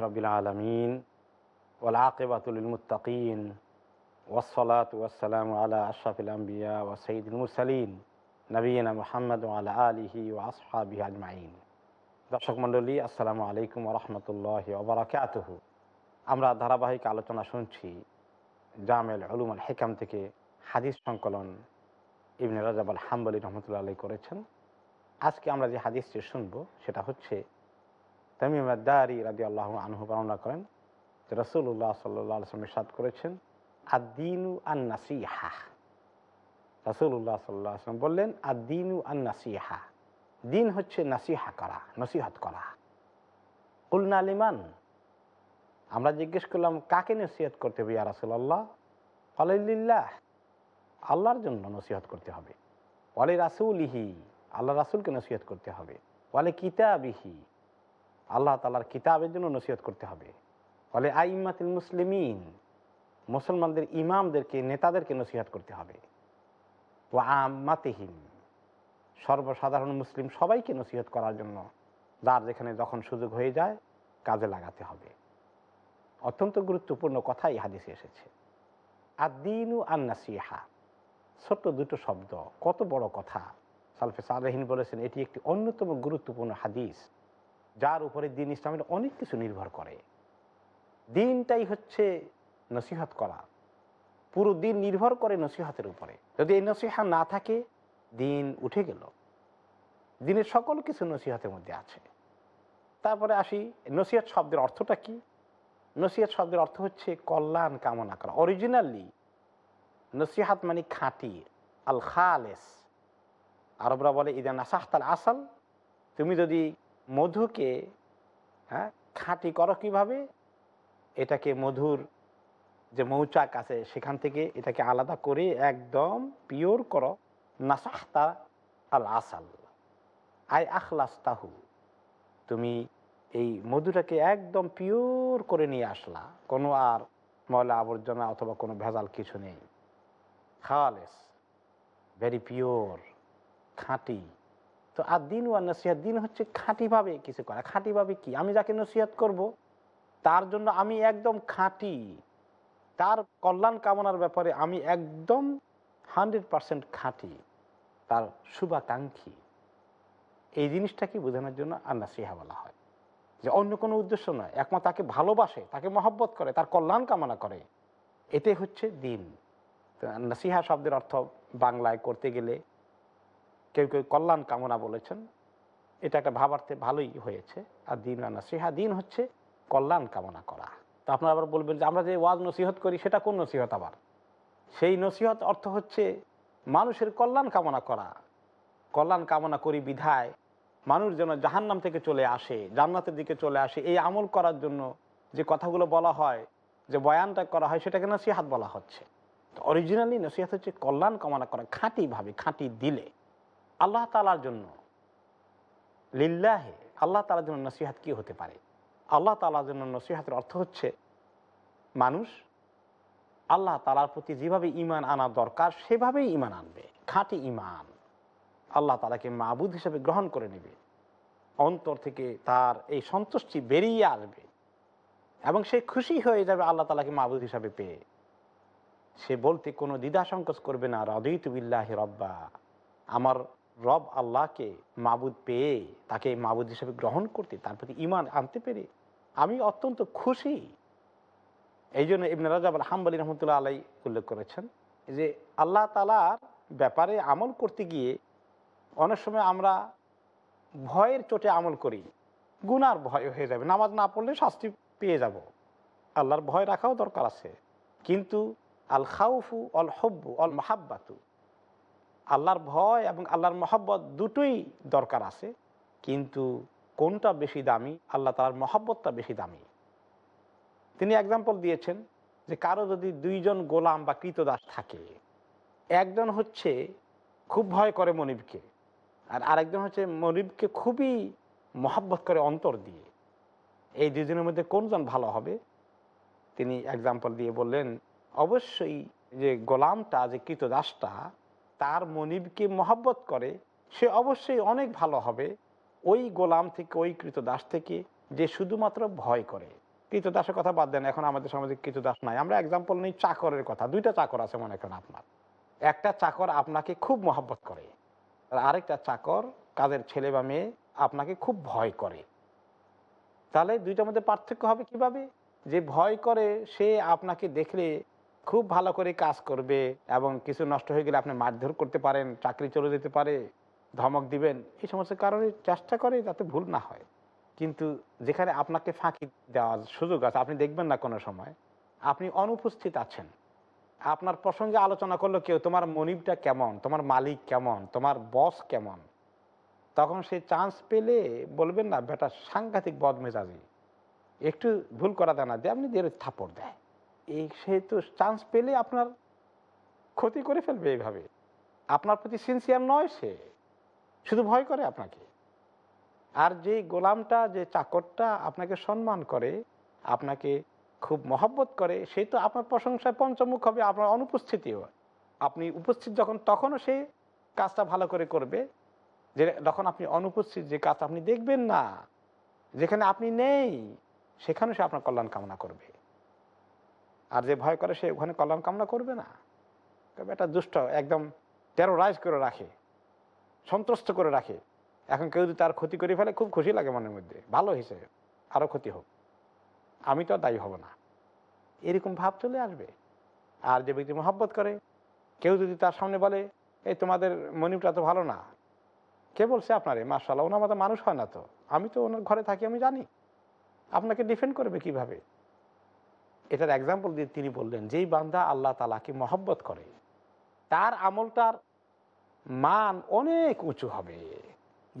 আলহামদুলিল্লাহ রবিল আলমিন ওলাকিবাতুলমতাকিন ওসলাত ওসালাম আলা আশরাফিল আম্বিয়া ও সঈদুল মুরসালিন নবীনা মোহাম্মদ আলা আলিহি ও আসহাবি আজমাইন দর্শক মণ্ডলী আসসালামু আলাইকুম রহমতুল্লাহ ওবরাকাত আমরা ধারাবাহিক আলোচনা শুনছি জামেল আলুম আল হেকাম থেকে হাদিস সংকলন ইবনে রাজাব আল হাম্বলি রহমতুল্লাহ আলাই করেছেন আজকে আমরা যে হাদিসটি শুনব সেটা হচ্ছে তামিমাদি রাজি আল্লাহ আনহু বর্ণনা করেন রসুল্লাহ সাল্লাম সাদ করেছেন আদিনু আন নাসিহা রসুল্লাহ সাল্লাম বললেন আদিনু আন নাসিহা দিন হচ্ছে নাসিহা করা নসিহত করা উলনা আলিমান আমরা জিজ্ঞেস করলাম কাকে নসিহত করতে হবে ইয়া রাসুল্লাহ আলাইল্লাহ আল্লাহর জন্য নসিহত করতে হবে ওয়ালি রাসুলিহি আল্লাহ রাসুলকে নসিহত করতে হবে ওয়ালে কিতাবিহি আল্লাহ তালার কিতাবের জন্য নসিহত করতে হবে ফলে আইমাতিল মুসলিমিন মুসলমানদের ইমামদেরকে নেতাদেরকে নসিহাত করতে হবে ও আমাতেহীন সর্বসাধারণ মুসলিম সবাইকে নসিহত করার জন্য যার যেখানে যখন সুযোগ হয়ে যায় কাজে লাগাতে হবে অত্যন্ত গুরুত্বপূর্ণ কথা এই হাদিসে এসেছে আদিনু আন্নাসিহা ছোট্ট দুটো শব্দ কত বড় কথা সালফে সালেহীন বলেছেন এটি একটি অন্যতম গুরুত্বপূর্ণ হাদিস যার উপরে দিন ইসলামের অনেক কিছু নির্ভর করে দিনটাই হচ্ছে নসিহত করা পুরো দিন নির্ভর করে নসিহাতের উপরে যদি এই নসিহা না থাকে দিন উঠে গেল দিনের সকল কিছু নসিহতের মধ্যে আছে তারপরে আসি নসিহত শব্দের অর্থটা কি নসিহত শব্দের অর্থ হচ্ছে কল্যাণ কামনা করা অরিজিনালি নসিহাত মানে খাঁটি আল খালেস আরবরা বলে ইদান নাসাহতাল আসাল তুমি যদি মধুকে হ্যাঁ খাঁটি করো কীভাবে এটাকে মধুর যে মৌচাক আছে সেখান থেকে এটাকে আলাদা করে একদম পিওর করো নাসাহতা আল আসাল আই আখলাস তাহু তুমি এই মধুটাকে একদম পিওর করে নিয়ে আসলা কোনো আর ময়লা আবর্জনা অথবা কোনো ভেজাল কিছু নেই খাওয়ালেস ভেরি পিওর খাঁটি তো আর দিন ওয়ান নসিহাত দিন হচ্ছে খাঁটিভাবে কিছু করা খাঁটিভাবে কি আমি যাকে নসিহাত করব। তার জন্য আমি একদম খাঁটি তার কল্যাণ কামনার ব্যাপারে আমি একদম হান্ড্রেড পারসেন্ট খাঁটি তার শুভাকাঙ্ক্ষী এই জিনিসটাকে বোঝানোর জন্য আর নাসিহা বলা হয় যে অন্য কোনো উদ্দেশ্য নয় একমা তাকে ভালোবাসে তাকে মহব্বত করে তার কল্যাণ কামনা করে এতে হচ্ছে দিন তো নাসিহা শব্দের অর্থ বাংলায় করতে গেলে কেউ কেউ কল্যাণ কামনা বলেছেন এটা একটা ভাবার্থে ভালোই হয়েছে আর দিন আনা সেহা দিন হচ্ছে কল্যাণ কামনা করা তো আপনারা আবার বলবেন যে আমরা যে ওয়াজ নসিহত করি সেটা কোন নসিহত আবার সেই নসিহত অর্থ হচ্ছে মানুষের কল্যাণ কামনা করা কল্যাণ কামনা করি বিধায় মানুষ যেন জাহান্নাম থেকে চলে আসে জান্নাতের দিকে চলে আসে এই আমল করার জন্য যে কথাগুলো বলা হয় যে বয়ানটা করা হয় সেটাকে নসিহাত বলা হচ্ছে অরিজিনালি নসিহাত হচ্ছে কল্যাণ কামনা করা খাঁটিভাবে খাঁটি দিলে আল্লাহ তালার জন্য লিল্লাহে আল্লাহ তালার জন্য নসিহাত কী হতে পারে আল্লাহ তালার জন্য নসিহাতের অর্থ হচ্ছে মানুষ আল্লাহ তালার প্রতি যেভাবে ইমান আনা দরকার সেভাবেই ইমান আনবে খাঁটি ইমান আল্লাহ তালাকে মাবুদ হিসেবে গ্রহণ করে নেবে অন্তর থেকে তার এই সন্তুষ্টি বেরিয়ে আসবে এবং সে খুশি হয়ে যাবে আল্লাহ তালাকে মাবুদ হিসাবে পেয়ে সে বলতে কোনো দ্বিধা সংকোচ করবে না রদিত বিল্লাহ রব্বা আমার রব আল্লাহকে মাবুদ পেয়ে তাকে মাবুদ হিসেবে গ্রহণ করতে তার প্রতি ইমান আনতে পেরে আমি অত্যন্ত খুশি এই জন্য ইবন রাজাব হাম্বলি রহমতুল্লাহ আলাই উল্লেখ করেছেন যে আল্লাহ তালার ব্যাপারে আমল করতে গিয়ে অনেক সময় আমরা ভয়ের চোটে আমল করি গুনার ভয় হয়ে যাবে নামাজ না পড়লে শাস্তি পেয়ে যাব আল্লাহর ভয় রাখাও দরকার আছে কিন্তু আল খাউফু অল হব্বু অল মাহাব্বাতু আল্লাহর ভয় এবং আল্লাহর মহব্বত দুটোই দরকার আছে কিন্তু কোনটা বেশি দামি আল্লাহ তালার মহব্বতটা বেশি দামি তিনি এক্সাম্পল দিয়েছেন যে কারো যদি দুইজন গোলাম বা কৃতদাস থাকে একজন হচ্ছে খুব ভয় করে মনিবকে আর আরেকজন হচ্ছে মনিবকে খুবই মহাব্বত করে অন্তর দিয়ে এই দুজনের মধ্যে কোনজন ভালো হবে তিনি এক্সাম্পল দিয়ে বললেন অবশ্যই যে গোলামটা যে কৃতদাসটা তার মনিবকে মহাব্বত করে সে অবশ্যই অনেক ভালো হবে ওই গোলাম থেকে ওই কৃতদাস থেকে যে শুধুমাত্র ভয় করে কৃতদাসের কথা বাদ দেন এখন আমাদের সমাজে কৃতদাস নাই আমরা এক্সাম্পল নিই চাকরের কথা দুইটা চাকর আছে মনে করেন আপনার একটা চাকর আপনাকে খুব মহাব্বত করে আর আরেকটা চাকর কাদের ছেলে বা মেয়ে আপনাকে খুব ভয় করে তাহলে দুইটার মধ্যে পার্থক্য হবে কিভাবে যে ভয় করে সে আপনাকে দেখলে খুব ভালো করে কাজ করবে এবং কিছু নষ্ট হয়ে গেলে আপনি মারধর করতে পারেন চাকরি চলে যেতে পারে ধমক দিবেন এই সমস্ত কারণে চেষ্টা করে যাতে ভুল না হয় কিন্তু যেখানে আপনাকে ফাঁকি দেওয়ার সুযোগ আছে আপনি দেখবেন না কোনো সময় আপনি অনুপস্থিত আছেন আপনার প্রসঙ্গে আলোচনা করলো কেউ তোমার মনিবটা কেমন তোমার মালিক কেমন তোমার বস কেমন তখন সে চান্স পেলে বলবেন না বেটা সাংঘাতিক বদমেজাজি একটু ভুল করা দেয় না দেয় আপনি দিয়ে থাপড় দেয় এই সেহেতু চান্স পেলে আপনার ক্ষতি করে ফেলবে এইভাবে আপনার প্রতি সিনসিয়ার নয় সে শুধু ভয় করে আপনাকে আর যে গোলামটা যে চাকরটা আপনাকে সম্মান করে আপনাকে খুব মহব্বত করে সে তো আপনার প্রশংসায় পঞ্চমুখ হবে আপনার অনুপস্থিতিও আপনি উপস্থিত যখন তখনও সে কাজটা ভালো করে করবে যে যখন আপনি অনুপস্থিত যে কাজ আপনি দেখবেন না যেখানে আপনি নেই সেখানেও সে আপনার কল্যাণ কামনা করবে আর যে ভয় করে সে ওখানে কল্যাণ কামনা করবে না তবে এটা দুষ্ট একদম টেরোরাইজ করে রাখে সন্ত্রস্ত করে রাখে এখন কেউ যদি তার ক্ষতি করে ফেলে খুব খুশি লাগে মনের মধ্যে ভালো হিসেবে আরও ক্ষতি হোক আমি তো দায়ী হব না এরকম ভাব চলে আসবে আর যে ব্যক্তি মহাব্বত করে কেউ যদি তার সামনে বলে এই তোমাদের মনিবটা তো ভালো না কে বলছে আপনার এই মার্শাল ওনার মতো মানুষ হয় না তো আমি তো ওনার ঘরে থাকি আমি জানি আপনাকে ডিফেন্ড করবে কিভাবে। এটার এক্সাম্পল দিয়ে তিনি বললেন যেই বান্দা আল্লাহ তালাকে মহব্বত করে তার আমলটার মান অনেক উঁচু হবে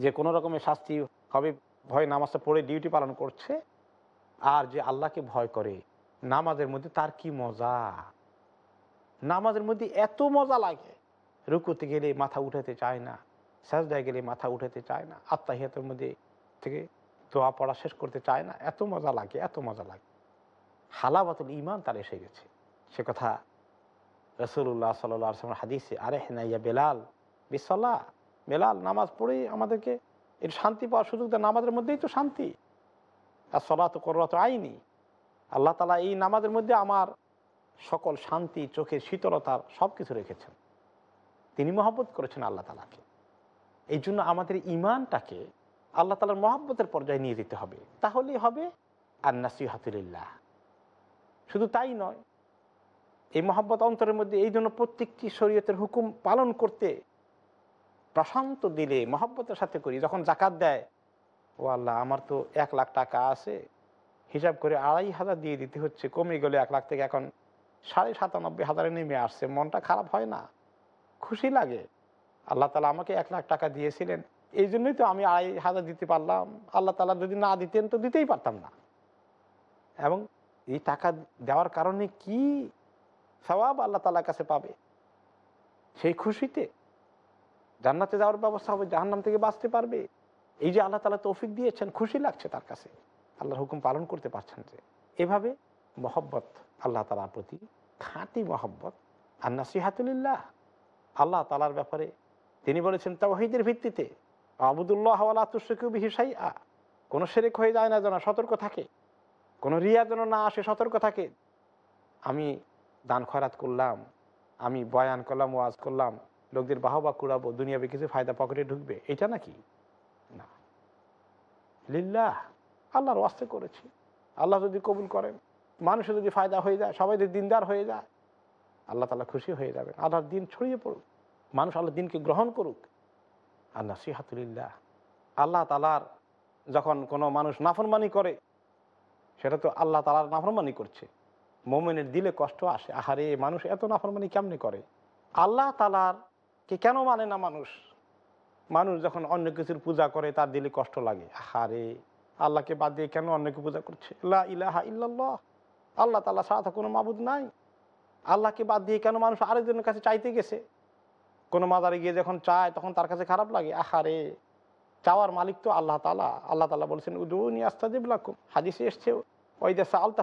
যে কোনো রকমের শাস্তি হবে ভয় নামাজটা পড়ে ডিউটি পালন করছে আর যে আল্লাহকে ভয় করে নামাজের মধ্যে তার কি মজা নামাজের মধ্যে এত মজা লাগে রুকুতে গেলে মাথা উঠাতে চায় না সাজদায় গেলে মাথা উঠাতে চায় না আত্মাহিয়াতের মধ্যে থেকে দোয়া পড়া শেষ করতে চায় না এত মজা লাগে এত মজা লাগে হালাবাতুল ইমান তার এসে গেছে সে কথা রসুল্লাহ সাল্লাম হাদিসে আরে হেনাইয়া বেলাল বিশাল্লাহ বেলাল নামাজ পড়েই আমাদেরকে এর শান্তি পাওয়ার সুযোগ দেয় নামাজের মধ্যেই তো শান্তি আর সলা তো করলা তো আইনি আল্লাহ তালা এই নামাজের মধ্যে আমার সকল শান্তি চোখের শীতলতার সব কিছু রেখেছেন তিনি মহব্বত করেছেন আল্লাহ তালাকে এই জন্য আমাদের ইমানটাকে আল্লাহ তালার মহব্বতের পর্যায়ে নিয়ে যেতে হবে তাহলেই হবে আর নাসিহাতুলিল্লাহ শুধু তাই নয় এই মহাব্বত অন্তরের মধ্যে এই জন্য প্রত্যেকটি শরীয়তের হুকুম পালন করতে প্রশান্ত দিলে মহাব্বতের সাথে করি যখন জাকাত দেয় ও আল্লাহ আমার তো এক লাখ টাকা আছে হিসাব করে আড়াই হাজার দিয়ে দিতে হচ্ছে কমে গেলে এক লাখ থেকে এখন সাড়ে সাতানব্বই হাজারে নেমে আসছে মনটা খারাপ হয় না খুশি লাগে আল্লাহ তালা আমাকে এক লাখ টাকা দিয়েছিলেন এই জন্যই তো আমি আড়াই হাজার দিতে পারলাম আল্লাহ তালা যদি না দিতেন তো দিতেই পারতাম না এবং এই টাকা দেওয়ার কারণে কি সবাব আল্লাহ তালার কাছে পাবে সেই খুশিতে জান্নাতে যাওয়ার ব্যবস্থা হবে জাহান্নাম থেকে বাঁচতে পারবে এই যে আল্লাহ তালা তৌফিক দিয়েছেন খুশি লাগছে তার কাছে আল্লাহর হুকুম পালন করতে পারছেন যে এভাবে মহব্বত আল্লাহ তালার প্রতি খাঁটি মহব্বত আর নাসিহাতুলিল্লাহ আল্লাহ তালার ব্যাপারে তিনি বলেছেন তাওহিদের ভিত্তিতে আবুদুল্লাহ আল্লাহ তুসকিউ বিহিসাই আ কোনো সেরেক হয়ে যায় না যেন সতর্ক থাকে কোনো রিয়া যেন না আসে সতর্ক থাকে আমি দান খরাত করলাম আমি বয়ান করলাম ওয়াজ করলাম লোকদের বাহবা কুড়াবো দুনিয়াবে কিছু ফায়দা পকেটে ঢুকবে এটা নাকি না লিল্লাহ আল্লাহর ওয়াস্তে করেছি আল্লাহ যদি কবুল করেন মানুষের যদি ফায়দা হয়ে যায় সবাই যদি দিনদার হয়ে যায় আল্লাহ তালা খুশি হয়ে যাবেন আল্লাহর দিন ছড়িয়ে পড়ুক মানুষ আল্লাহ দিনকে গ্রহণ করুক আল্লাহ সিহাতুলিল্লাহ আল্লাহ তালার যখন কোনো মানুষ নাফরমানি করে সেটা তো আল্লাহ তালার নাফরমানি করছে মোমেনের দিলে কষ্ট আসে আহারে মানুষ এত নাফরমানি কেমনি করে আল্লাহ তালার কে কেন মানে না মানুষ মানুষ যখন অন্য কিছুর পূজা করে তার দিলে কষ্ট লাগে আহারে আল্লাহকে বাদ দিয়ে কেন অন্যকে পূজা করছে লা ইলাহা ইল্লাল্লাহ আল্লাহ তালা সাথে কোনো মাবুদ নাই আল্লাহকে বাদ দিয়ে কেন মানুষ আরেকজনের কাছে চাইতে গেছে কোনো মাদারে গিয়ে যখন চায় তখন তার কাছে খারাপ লাগে আহারে চাওয়ার মালিক তো আল্লাহ তালা আল্লাহ তালা বলছেন উদুনি আস্তাজিব লাকুম হাদিসে এসছেও ফাস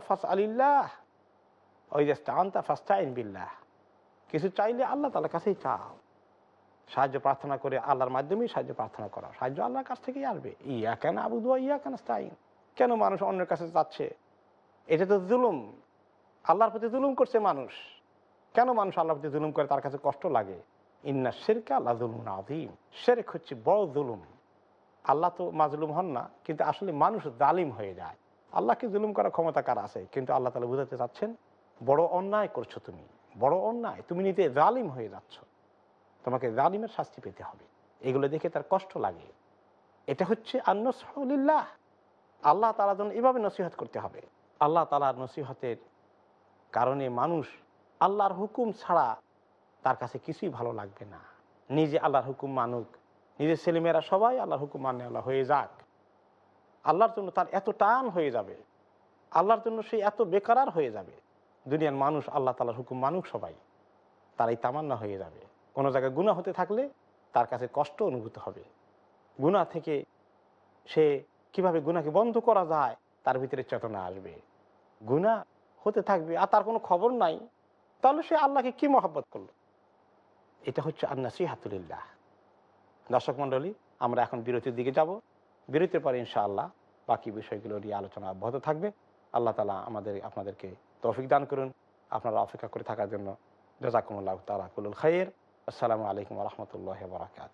ফাস্তা বিল্লাহ কিছু চাইলে আল্লাহ তালার কাছেই চাও সাহায্য প্রার্থনা করে আল্লাহর মাধ্যমেই সাহায্য প্রার্থনা করা সাহায্য আল্লাহর কাছ থেকেই আসবে ইয়া কেন আবু দুয়া ইয়া কেন স্টাইন কেন মানুষ অন্যের কাছে যাচ্ছে এটা তো জুলুম আল্লাহর প্রতি জুলুম করছে মানুষ কেন মানুষ আল্লাহর প্রতি জুলুম করে তার কাছে কষ্ট লাগে ইন্না শেরকা আল্লাহ জুলুম আদিম শেরেক হচ্ছে বড় জুলুম আল্লাহ তো মাজলুম হন না কিন্তু আসলে মানুষ জালিম হয়ে যায় আল্লাহকে জুলুম করার ক্ষমতা কার আছে কিন্তু আল্লাহ তালা বুঝাতে চাচ্ছেন বড় অন্যায় করছো তুমি বড় অন্যায় তুমি নিতে জালিম হয়ে যাচ্ছ তোমাকে জালিমের শাস্তি পেতে হবে এগুলো দেখে তার কষ্ট লাগে এটা হচ্ছে আন্নসল্লাহ আল্লাহ তালা যেন এভাবে নসিহত করতে হবে আল্লাহ তালার নসিহতের কারণে মানুষ আল্লাহর হুকুম ছাড়া তার কাছে কিছুই ভালো লাগবে না নিজে আল্লাহর হুকুম মানুক নিজের ছেলেমেয়েরা সবাই আল্লাহর হুকুম মানে আল্লাহ হয়ে যাক আল্লাহর জন্য তার এত টান হয়ে যাবে আল্লাহর জন্য সে এত বেকারার হয়ে যাবে দুনিয়ার মানুষ আল্লাহ তালার হুকুম মানুষ সবাই তারাই তামান্না হয়ে যাবে কোনো জায়গায় গুণা হতে থাকলে তার কাছে কষ্ট অনুভূত হবে গুণা থেকে সে কিভাবে গুণাকে বন্ধ করা যায় তার ভিতরে চেতনা আসবে গুণা হতে থাকবে আর তার কোনো খবর নাই তাহলে সে আল্লাহকে কি মহব্বত করলো এটা হচ্ছে আন্না হাতুলিল্লাহ দর্শক মণ্ডলী আমরা এখন বিরতির দিকে যাব বেরোতে পারে ইনশাআল্লাহ বাকি বিষয়গুলো নিয়ে আলোচনা অব্যাহত থাকবে আল্লাহ তালা আমাদের আপনাদেরকে তৌফিক দান করুন আপনারা অপেক্ষা করে থাকার জন্য জাজাকুমুল্লাহ তালা কুলুল খাইয়ের আসসালামু আলাইকুম রহমতুল্লাহ বারাকাত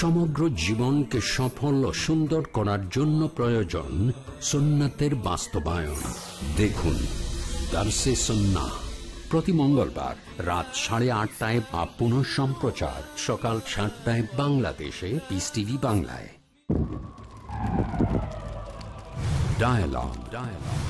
সমগ্র জীবনকে সফল ও সুন্দর করার জন্য প্রয়োজন সোনাতের বাস্তবায়ন দেখুন দার্সে সন্না প্রতি মঙ্গলবার রাত সাড়ে আটটায় বা পুনঃ সম্প্রচার সকাল সাতটায় বাংলাদেশে পিস টিভি বাংলায় ডায়ালগ ডায়ালগ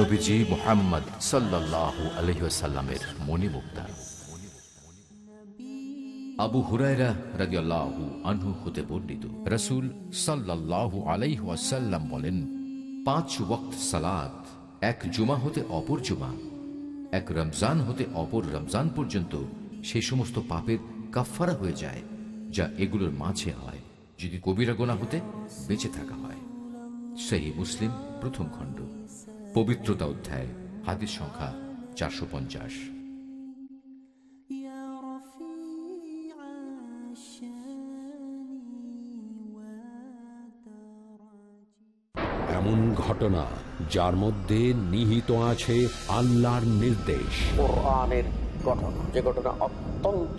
নবীজি মোহাম্মদ সাল্লাহ আলহিসাল্লামের মণিমুক্তা আবু হুরায়রা রাজিয়াল্লাহু আনহু হতে বর্ণিত রসুল সাল্লাহ আলাইহাসাল্লাম বলেন পাঁচ ওয়াক্ত সালাত এক জুমা হতে অপর জুমা এক রমজান হতে অপর রমজান পর্যন্ত সেই সমস্ত পাপের কাফারা হয়ে যায় যা এগুলোর মাঝে হয় যদি কবিরা গোনা হতে বেঁচে থাকা হয় সেই মুসলিম প্রথম খণ্ড পবিত্রতা অধ্যায় হাদিস সংখ্যা চারশো পঞ্চাশ এমন ঘটনা যার মধ্যে নিহিত আছে আল্লাহর নির্দেশ ঘটনা যে ঘটনা অত্যন্ত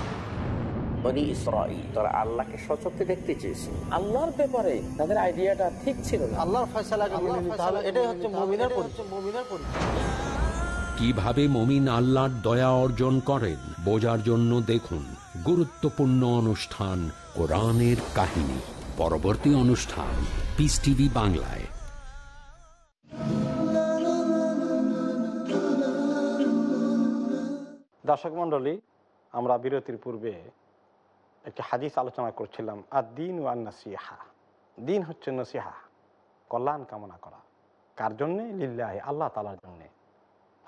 বনি ইসরাইল তারা আল্লাহকে সচক্ষে দেখতে চেয়েছে আল্লাহর ব্যাপারে তাদের আইডিয়াটা ঠিক ছিল আল্লাহর ফয়সালা এটাই হচ্ছে কিভাবে মমিন আল্লাহর দয়া অর্জন করেন বোঝার জন্য দেখুন গুরুত্বপূর্ণ অনুষ্ঠান কোরআনের কাহিনী পরবর্তী অনুষ্ঠান পিস টিভি বাংলায় দর্শক মন্ডলী আমরা বিরতির পূর্বে একটি হাদিস আলোচনা করছিলাম আর দিন ও আর নাসিহা দিন হচ্ছে নসিহা কল্যাণ কামনা করা কার জন্যে লিল্লাহ আল্লাহ তালার জন্যে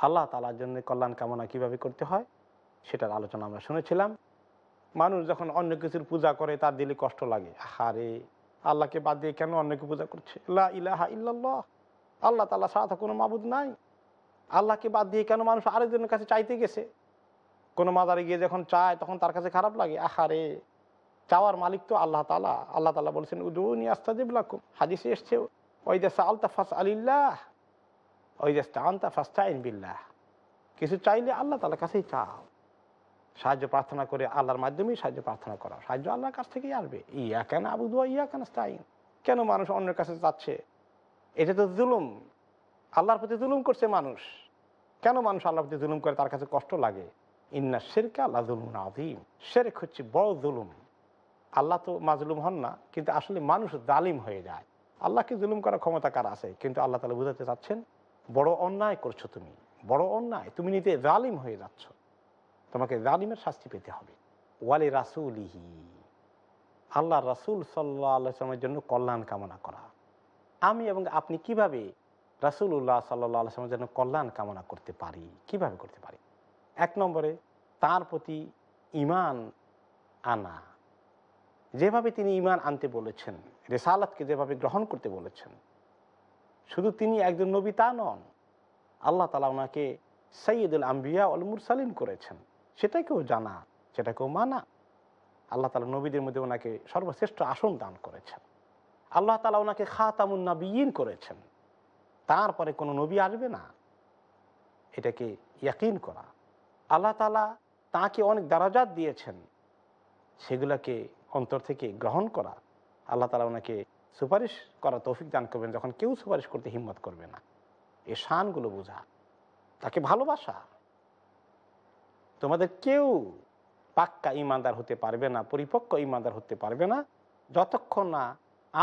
আল্লাহ তালার জন্যে কল্যাণ কামনা কিভাবে করতে হয় সেটার আলোচনা আমরা শুনেছিলাম মানুষ যখন অন্য কিছুর পূজা করে তার দিলে কষ্ট লাগে হারে আল্লাহকে বাদ দিয়ে কেন অন্যকে পূজা করছে ইলাহা ইল্লাল্লাহ আল্লাহ তালা সাথে কোনো মাবুদ নাই আল্লাহকে বাদ দিয়ে কেন মানুষ আরেকজনের কাছে চাইতে গেছে কোনো মাজারে গিয়ে যখন চায় তখন তার কাছে খারাপ লাগে আহারে চাওয়ার মালিক তো আল্লাহ তালা আল্লাহ তালা বলছেন উদুনি আস্তাজিবুল্লাকুম হাদিসে এসছে ওই দেশে আলতা ফাস আলিল্লাহ ওই দেশটা আনতা চাইন বিল্লাহ কিছু চাইলে আল্লাহ তালার কাছেই চাও সাহায্য প্রার্থনা করে আল্লাহর মাধ্যমেই সাহায্য প্রার্থনা করা সাহায্য আল্লাহর কাছ থেকেই আসবে ইয়া কেন আবু দুয়া ইয়া কেন স্টাইন কেন মানুষ অন্যের কাছে যাচ্ছে এটা তো জুলুম আল্লাহর প্রতি জুলুম করছে মানুষ কেন মানুষ আল্লাহর প্রতি জুলুম করে তার কাছে কষ্ট লাগে ইন্না শেরকে আল্লাহ জুলুম আজিম শেরেক হচ্ছে বড় দুলুম আল্লাহ তো মাজলুম হন না কিন্তু আসলে মানুষ জালিম হয়ে যায় আল্লাহকে জুলুম করার ক্ষমতা কার আছে কিন্তু আল্লাহ তালা বুঝাতে চাচ্ছেন বড় অন্যায় করছো তুমি বড় অন্যায় তুমি নিজে জালিম হয়ে যাচ্ছ তোমাকে জালিমের শাস্তি পেতে হবে ওয়ালি রাসুলিহি আল্লাহ রাসুল সাল্লাহ আল্লাহামের জন্য কল্যাণ কামনা করা আমি এবং আপনি কিভাবে রাসুল উল্লাহ সাল্লাহ আল্লাহামের জন্য কল্যাণ কামনা করতে পারি কিভাবে করতে পারি এক নম্বরে তার প্রতি ইমান আনা যেভাবে তিনি ইমান আনতে বলেছেন রেসালাতকে যেভাবে গ্রহণ করতে বলেছেন শুধু তিনি একজন নবী তা নন আল্লাহ তালা ওনাকে সৈয়দুল আম্বিয়া আল মুরসালিন করেছেন সেটাকেও জানা সেটাকেও মানা আল্লাহ তালা নবীদের মধ্যে ওনাকে সর্বশ্রেষ্ঠ আসন দান করেছেন আল্লাহ তালা ওনাকে খাতামুন নাবিয়ীন করেছেন তারপরে কোনো নবী আসবে না এটাকে ইয়াকিন করা আল্লাহ তালা তাকে অনেক দারাজাত দিয়েছেন সেগুলোকে অন্তর থেকে গ্রহণ করা আল্লাহ তালা ওনাকে সুপারিশ করা তৌফিক দান করবেন যখন কেউ সুপারিশ করতে হিম্মত করবে না এ শানগুলো বোঝা তাকে ভালোবাসা তোমাদের কেউ পাক্কা ইমানদার হতে পারবে না পরিপক্ক ইমানদার হতে পারবে না যতক্ষণ না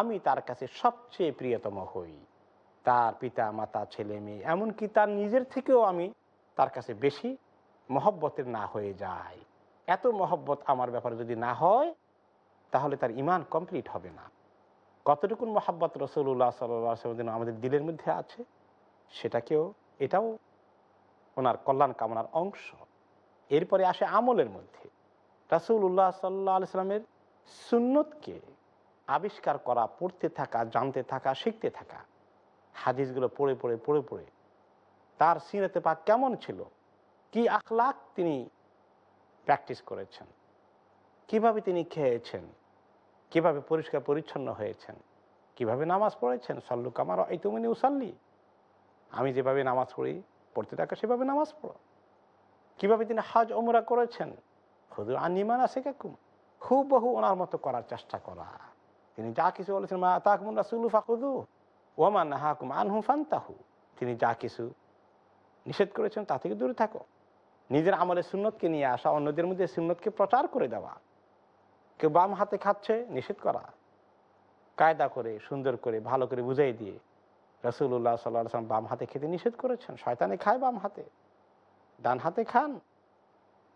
আমি তার কাছে সবচেয়ে প্রিয়তম হই তার পিতা মাতা ছেলে মেয়ে এমনকি তার নিজের থেকেও আমি তার কাছে বেশি মহব্বতের না হয়ে যায় এত মহব্বত আমার ব্যাপারে যদি না হয় তাহলে তার ইমান কমপ্লিট হবে না কতটুকুন মহাব্বত রসুল্লাহ সাল্লাম আমাদের দিলের মধ্যে আছে সেটাকেও এটাও ওনার কল্যাণ কামনার অংশ এরপরে আসে আমলের মধ্যে রাসুল উল্লাহ সাল্লাহ সাল্লামের সুন্নতকে আবিষ্কার করা পড়তে থাকা জানতে থাকা শিখতে থাকা হাদিসগুলো পড়ে পড়ে পড়ে পড়ে তার সিনেতে পাক কেমন ছিল কি আখলাক তিনি প্র্যাকটিস করেছেন কিভাবে তিনি খেয়েছেন কিভাবে পরিষ্কার পরিচ্ছন্ন হয়েছেন কিভাবে নামাজ পড়েছেন সল্লুক আমার তুমি উসাল্লি আমি যেভাবে নামাজ পড়ি পড়তে থাকা সেভাবে নামাজ পড়ো কিভাবে তিনি হাজ ওমরা করেছেন হুদু আনিমান আছে কাকুম খুব বহু ওনার মতো করার চেষ্টা করা তিনি যা কিছু বলেছেন মা তাহমুন রাসুলু ফাকুদু ওমান হাকুম আনহু ফান্তাহু তিনি যা কিছু নিষেধ করেছেন তা থেকে দূরে থাকো নিজের আমলে সুন্নতকে নিয়ে আসা অন্যদের মধ্যে সুন্নতকে প্রচার করে দেওয়া কেউ বাম হাতে খাচ্ছে নিষেধ করা কায়দা করে সুন্দর করে ভালো করে বুঝাই দিয়ে রসুল্লাহ সাল্লাম বাম হাতে খেতে নিষেধ করেছেন শয়তানে খায় বাম হাতে ডান হাতে খান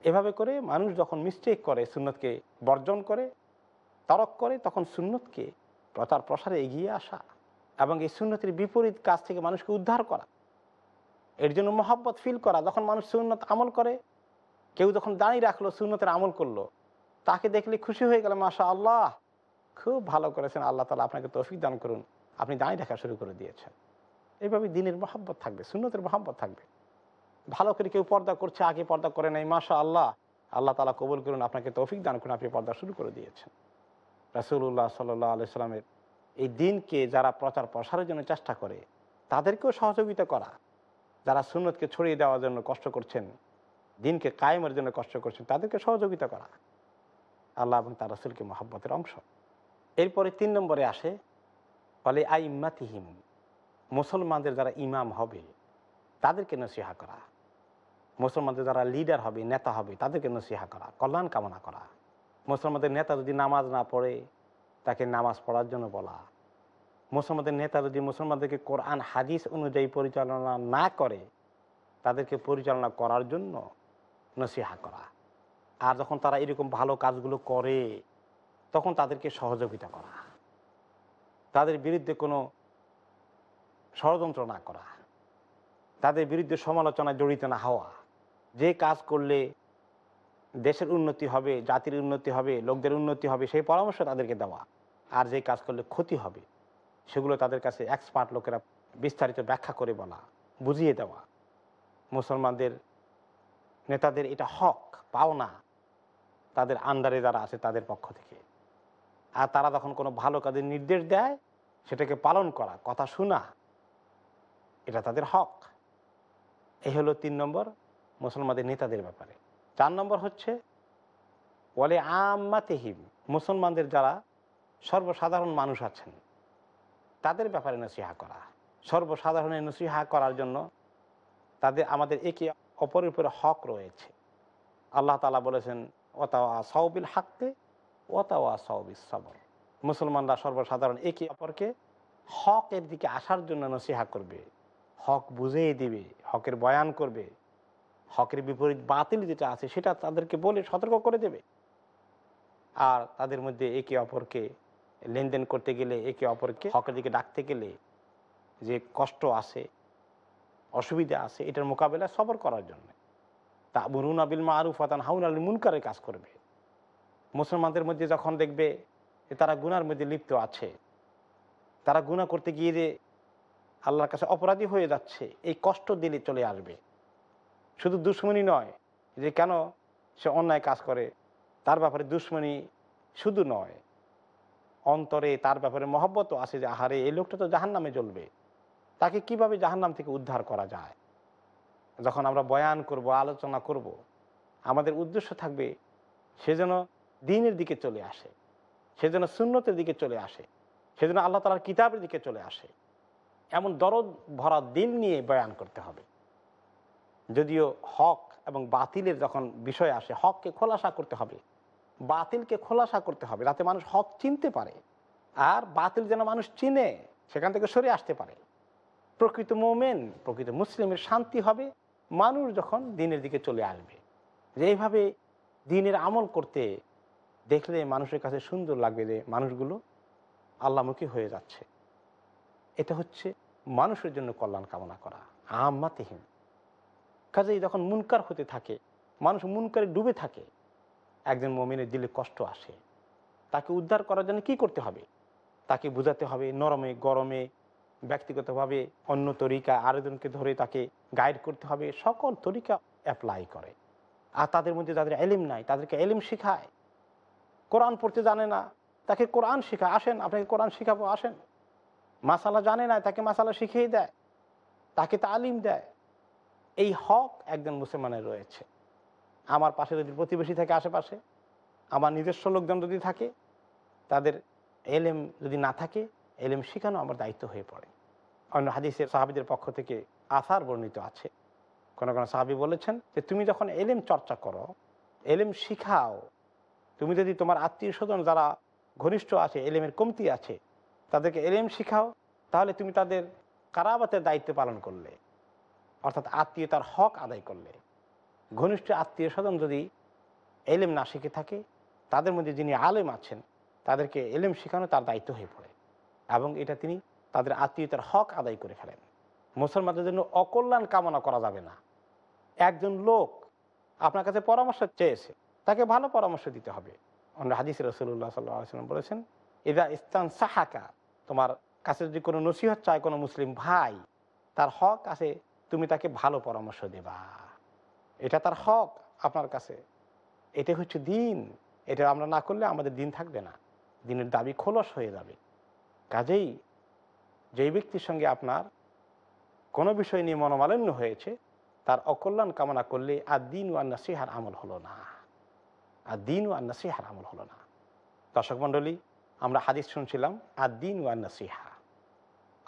এভাবে করে মানুষ যখন মিস্টেক করে সুন্নতকে বর্জন করে তরক করে তখন সুন্নতকে প্রচার প্রসারে এগিয়ে আসা এবং এই সুন্নতির বিপরীত কাজ থেকে মানুষকে উদ্ধার করা এর জন্য মহব্বত ফিল করা যখন মানুষ সুন্নত আমল করে কেউ যখন দাঁড়িয়ে রাখলো সুন্নতের আমল করলো তাকে দেখলে খুশি হয়ে গেল মাশা আল্লাহ খুব ভালো করেছেন আল্লাহ তালা আপনাকে তৌফিক দান করুন আপনি দাঁড়িয়ে রাখা শুরু করে দিয়েছেন এইভাবে দিনের মহাব্বত থাকবে সুন্নতের মহাব্বত থাকবে ভালো করে কেউ পর্দা করছে আগে পর্দা করে নাই মাশা আল্লাহ আল্লাহ তালা কবুল করুন আপনাকে তৌফিক দান করুন আপনি পর্দা শুরু করে দিয়েছেন রাসুল্লাহ সাল্লাহ আলি সাল্লামের এই দিনকে যারা প্রচার প্রসারের জন্য চেষ্টা করে তাদেরকেও সহযোগিতা করা যারা সুন্নতকে ছড়িয়ে দেওয়ার জন্য কষ্ট করছেন দিনকে কায়েমের জন্য কষ্ট করছেন তাদেরকে সহযোগিতা করা আল্লাহ এবং তার রাসুলকে মহাব্বতের অংশ এরপরে তিন নম্বরে আসে ফলে আইম্মাতিহিম মুসলমানদের যারা ইমাম হবে তাদেরকে নসিহা করা মুসলমানদের যারা লিডার হবে নেতা হবে তাদেরকে নসিহা করা কল্যাণ কামনা করা মুসলমানদের নেতা যদি নামাজ না পড়ে তাকে নামাজ পড়ার জন্য বলা মুসলমানদের নেতা যদি মুসলমানদেরকে কোরআন হাদিস অনুযায়ী পরিচালনা না করে তাদেরকে পরিচালনা করার জন্য নসিহা করা আর যখন তারা এরকম ভালো কাজগুলো করে তখন তাদেরকে সহযোগিতা করা তাদের বিরুদ্ধে কোনো ষড়যন্ত্র না করা তাদের বিরুদ্ধে সমালোচনা জড়িত না হওয়া যে কাজ করলে দেশের উন্নতি হবে জাতির উন্নতি হবে লোকদের উন্নতি হবে সেই পরামর্শ তাদেরকে দেওয়া আর যে কাজ করলে ক্ষতি হবে সেগুলো তাদের কাছে এক্সপার্ট লোকেরা বিস্তারিত ব্যাখ্যা করে বলা বুঝিয়ে দেওয়া মুসলমানদের নেতাদের এটা হক পাওনা তাদের আন্ডারে যারা আছে তাদের পক্ষ থেকে আর তারা যখন কোনো ভালো কাজের নির্দেশ দেয় সেটাকে পালন করা কথা শোনা এটা তাদের হক এই হলো তিন নম্বর মুসলমানদের নেতাদের ব্যাপারে চার নম্বর হচ্ছে বলে আমাতেহিম মুসলমানদের যারা সর্বসাধারণ মানুষ আছেন তাদের ব্যাপারে নসিহা করা সর্বসাধারণের নসিহা করার জন্য তাদের আমাদের একে অপরের উপরে হক রয়েছে আল্লাহ তালা বলেছেন ওতাওয়া সাউবিল হাকতে ওতাওয়া সাউবিল সবর মুসলমানরা সর্বসাধারণ একে অপরকে হকের দিকে আসার জন্য নসিহা করবে হক বুঝিয়ে দিবে হকের বয়ান করবে হকের বিপরীত বাতিল যেটা আছে সেটা তাদেরকে বলে সতর্ক করে দেবে আর তাদের মধ্যে একে অপরকে লেনদেন করতে গেলে একে অপরকে হকের দিকে ডাকতে গেলে যে কষ্ট আছে অসুবিধা আছে এটার মোকাবেলা সবর করার জন্য তা বরুন আবিল মা আরুফ আতান হাউন আল মুনকারের কাজ করবে মুসলমানদের মধ্যে যখন দেখবে তারা গুনার মধ্যে লিপ্ত আছে তারা গুণা করতে গিয়ে যে আল্লাহর কাছে অপরাধী হয়ে যাচ্ছে এই কষ্ট দিলে চলে আসবে শুধু দুশ্মনী নয় যে কেন সে অন্যায় কাজ করে তার ব্যাপারে দুশ্মনী শুধু নয় অন্তরে তার ব্যাপারে মহব্বতও আসে যে আহারে এই লোকটা তো জাহান নামে জ্বলবে তাকে কিভাবে জাহান নাম থেকে উদ্ধার করা যায় যখন আমরা বয়ান করব আলোচনা করব আমাদের উদ্দেশ্য থাকবে সে যেন দিনের দিকে চলে আসে সে যেন শূন্যতের দিকে চলে আসে সে যেন আল্লাহ তালার কিতাবের দিকে চলে আসে এমন দরদ ভরা দিন নিয়ে বয়ান করতে হবে যদিও হক এবং বাতিলের যখন বিষয় আসে হককে খোলাসা করতে হবে বাতিলকে খোলাসা করতে হবে যাতে মানুষ হক চিনতে পারে আর বাতিল যেন মানুষ চিনে সেখান থেকে সরে আসতে পারে প্রকৃত মোমেন প্রকৃত মুসলিমের শান্তি হবে মানুষ যখন দিনের দিকে চলে আসবে যে এইভাবে দিনের আমল করতে দেখলে মানুষের কাছে সুন্দর লাগবে যে মানুষগুলো আল্লামুখী হয়ে যাচ্ছে এটা হচ্ছে মানুষের জন্য কল্যাণ কামনা করা আমাতেহীন কাজেই যখন মুনকার হতে থাকে মানুষ মুনকারে ডুবে থাকে একজন মমিনের দিলে কষ্ট আসে তাকে উদ্ধার করার জন্য কি করতে হবে তাকে বুঝাতে হবে নরমে গরমে ব্যক্তিগতভাবে অন্য তরিকা আরেকজনকে ধরে তাকে গাইড করতে হবে সকল তরিকা অ্যাপ্লাই করে আর তাদের মধ্যে যাদের এলিম নাই তাদেরকে এলিম শেখায় কোরআন পড়তে জানে না তাকে কোরআন শেখা আসেন আপনাকে কোরআন শেখাবো আসেন মাসালা জানে না তাকে মাসালা শিখিয়ে দেয় তাকে তালিম দেয় এই হক একজন মুসলমানের রয়েছে আমার পাশে যদি প্রতিবেশী থাকে আশেপাশে আমার নিজস্ব লোকজন যদি থাকে তাদের এলএম যদি না থাকে এলএম শেখানো আমার দায়িত্ব হয়ে পড়ে অন্য হাদিসের সাহাবিদের পক্ষ থেকে আসার বর্ণিত আছে কোনো কোনো সাহাবি বলেছেন যে তুমি যখন এলেম চর্চা করো এলেম শিখাও তুমি যদি তোমার আত্মীয় স্বজন যারা ঘনিষ্ঠ আছে এলেমের কমতি আছে তাদেরকে এলএম শিখাও তাহলে তুমি তাদের কারাবাতের দায়িত্ব পালন করলে অর্থাৎ আত্মীয়তার হক আদায় করলে ঘনিষ্ঠ আত্মীয় স্বজন যদি এলেম না শিখে থাকে তাদের মধ্যে যিনি আলেম আছেন তাদেরকে এলেম শেখানো তার দায়িত্ব হয়ে পড়ে এবং এটা তিনি তাদের আত্মীয়তার হক আদায় করে ফেলেন মুসলমানদের জন্য অকল্যাণ কামনা করা যাবে না একজন লোক আপনার কাছে পরামর্শ চেয়েছে তাকে ভালো পরামর্শ দিতে হবে অন্য হাদিস রসুল্লাহ সাল্লাম বলেছেন এদা ইস্তান সাহাকা তোমার কাছে যদি কোনো নসিহত চায় কোনো মুসলিম ভাই তার হক আছে তুমি তাকে ভালো পরামর্শ দেবা এটা তার হক আপনার কাছে এটা হচ্ছে দিন এটা আমরা না করলে আমাদের দিন থাকবে না দিনের দাবি খোলস হয়ে যাবে কাজেই যেই ব্যক্তির সঙ্গে আপনার কোনো বিষয় নিয়ে মনোমালিন্য হয়েছে তার অকল্যাণ কামনা করলে আর দিন ও আন্না সিহার আমল হলো না আর দিন ও আন্না সিহার আমল হলো না দর্শক মণ্ডলী আমরা হাদিস শুনছিলাম আর দিন ও আন্না সিহা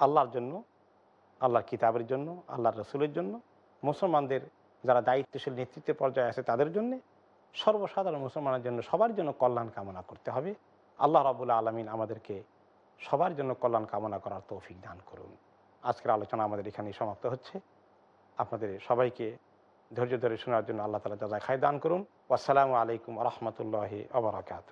আল্লাহর জন্য আল্লাহর কিতাবের জন্য আল্লাহর রসুলের জন্য মুসলমানদের যারা দায়িত্বশীল নেতৃত্ব পর্যায়ে আছে তাদের জন্য সর্বসাধারণ মুসলমানের জন্য সবার জন্য কল্যাণ কামনা করতে হবে আল্লাহ রাবুল্লা আলমিন আমাদেরকে সবার জন্য কল্যাণ কামনা করার তৌফিক দান করুন আজকের আলোচনা আমাদের এখানেই সমাপ্ত হচ্ছে আপনাদের সবাইকে ধৈর্য ধরে শোনার জন্য আল্লাহ তালা দাদা খায় দান করুন আসসালামু আলাইকুম রহমতুল্লাহ আবরাকাত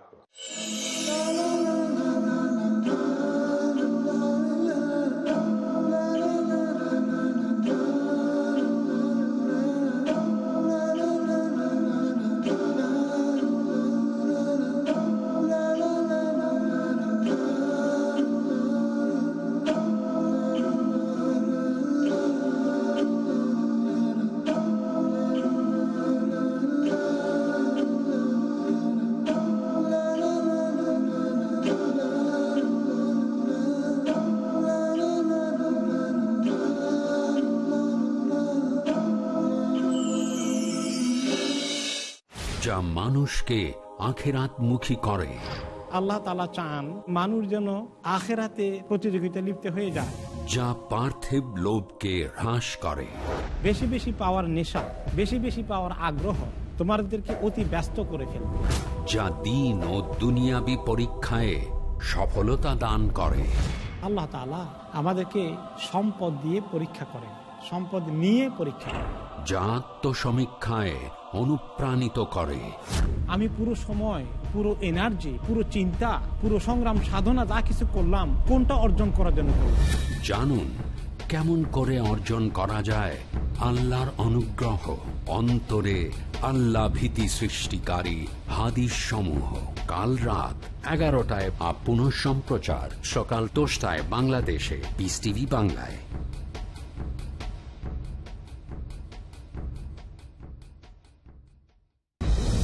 মানুষকে আখেরাতমুখী করে আল্লাহ তালা চান মানুষ যেন আখেরাতে প্রতিযোগিতা লিপ্ত হয়ে যায় যা পার্থিব লোভকে হ্রাস করে বেশি বেশি পাওয়ার নেশা বেশি বেশি পাওয়ার আগ্রহ তোমাদেরকে অতি ব্যস্ত করে ফেলবে যা দিন ও দুনিয়াবি পরীক্ষায় সফলতা দান করে আল্লাহ তালা আমাদেরকে সম্পদ দিয়ে পরীক্ষা করেন সম্পদ নিয়ে পরীক্ষা জাত সমীক্ষায় অনুপ্রাণিত করে আমি পুরো সময় পুরো এনার্জি পুরো চিন্তা পুরো সংগ্রাম সাধনা যা কিছু করলাম কোনটা অর্জন করার জন্য জানুন কেমন করে অর্জন করা যায় আল্লাহর অনুগ্রহ অন্তরে আল্লাহ ভীতি সৃষ্টিকারী হাদিস সমূহ কাল রাত এগারোটায় আপ সম্প্রচার সকাল দশটায় বাংলাদেশে বিস টিভি বাংলায়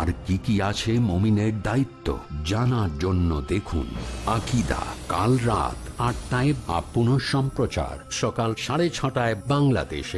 আর কি কি আছে মমিনের দায়িত্ব জানার জন্য দেখুন আকিদা কাল রাত আটটায় বা সম্প্রচার সকাল সাড়ে ছটায় বাংলাদেশে